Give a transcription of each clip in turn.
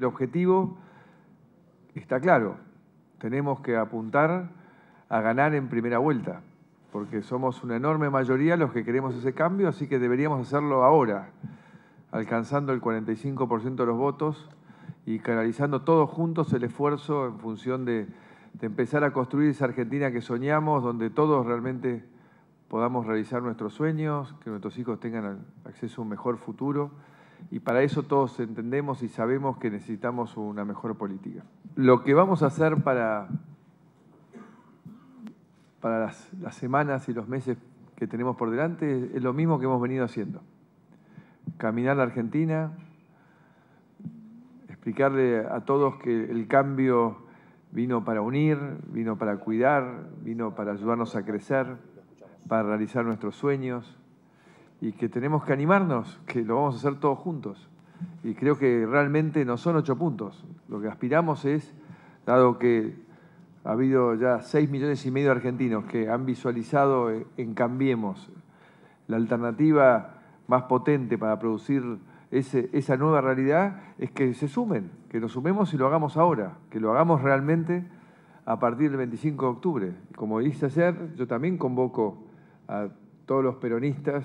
El objetivo está claro, tenemos que apuntar a ganar en primera vuelta, porque somos una enorme mayoría los que queremos ese cambio, así que deberíamos hacerlo ahora, alcanzando el 45% de los votos y canalizando todos juntos el esfuerzo en función de, de, empezar a construir esa Argentina que soñamos, donde todos realmente podamos realizar nuestros sueños, que nuestros hijos tengan acceso a un mejor futuro y para eso todos entendemos y sabemos que necesitamos una mejor política. Lo que vamos a hacer para, para las, las semanas y los meses que tenemos por delante es lo mismo que hemos venido haciendo. Caminar la Argentina, explicarle a todos que el cambio vino para unir, vino para cuidar, vino para ayudarnos a crecer, para realizar nuestros sueños, y que tenemos que animarnos, que lo vamos a hacer todos juntos. Y creo que realmente no son ocho puntos. Lo que aspiramos es, dado que ha habido ya seis millones y medio de argentinos que han visualizado eh, en Cambiemos la alternativa más potente para producir esa nueva realidad, es que se sumen, que nos sumemos y lo hagamos ahora, que lo hagamos realmente a partir del 25 de octubre. Como dice ayer, yo también convoco a todos los peronistas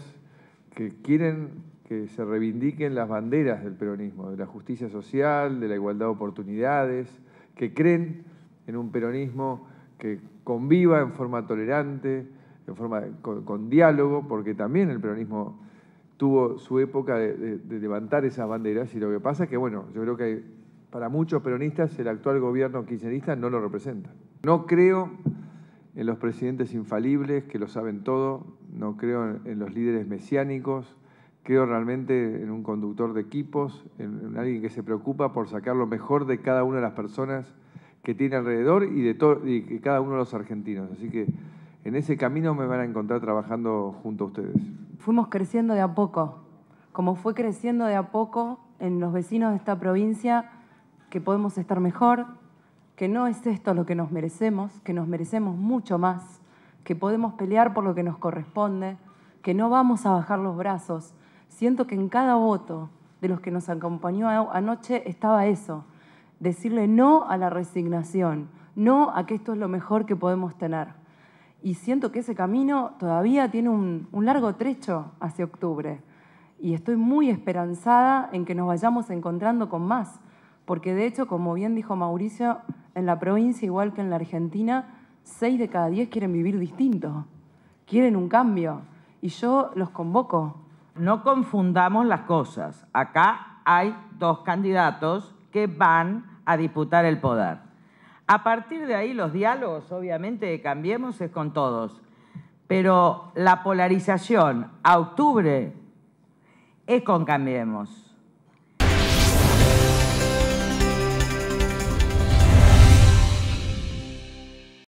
que quieren que se reivindiquen las banderas del peronismo, de la justicia social, de la igualdad de oportunidades, que creen en un peronismo que conviva en forma tolerante, en forma con, diálogo, porque también el peronismo tuvo su época de, de, levantar esas banderas y lo que pasa es que, bueno, yo creo que para muchos peronistas el actual gobierno kirchnerista no lo representa. No creo en los presidentes infalibles que lo saben todo, no creo en los líderes mesiánicos, creo realmente en un conductor de equipos, en, alguien que se preocupa por sacar lo mejor de cada una de las personas que tiene alrededor y de, y de cada uno de los argentinos. Así que en ese camino me van a encontrar trabajando junto a ustedes. Fuimos creciendo de a poco, como fue creciendo de a poco en los vecinos de esta provincia, que podemos estar mejor, que no es esto lo que nos merecemos, que nos merecemos mucho más que podemos pelear por lo que nos corresponde, que no vamos a bajar los brazos. Siento que en cada voto de los que nos acompañó anoche estaba eso, decirle no a la resignación, no a que esto es lo mejor que podemos tener. Y siento que ese camino todavía tiene un, largo trecho hacia octubre. Y estoy muy esperanzada en que nos vayamos encontrando con más, porque de hecho, como bien dijo Mauricio, en la provincia, igual que en la Argentina, 6 de cada diez quieren vivir distinto, quieren un cambio y yo los convoco. No confundamos las cosas. Acá hay dos candidatos que van a disputar el poder. A partir de ahí los diálogos, obviamente, de Cambiemos es con todos, pero la polarización a octubre es con Cambiemos.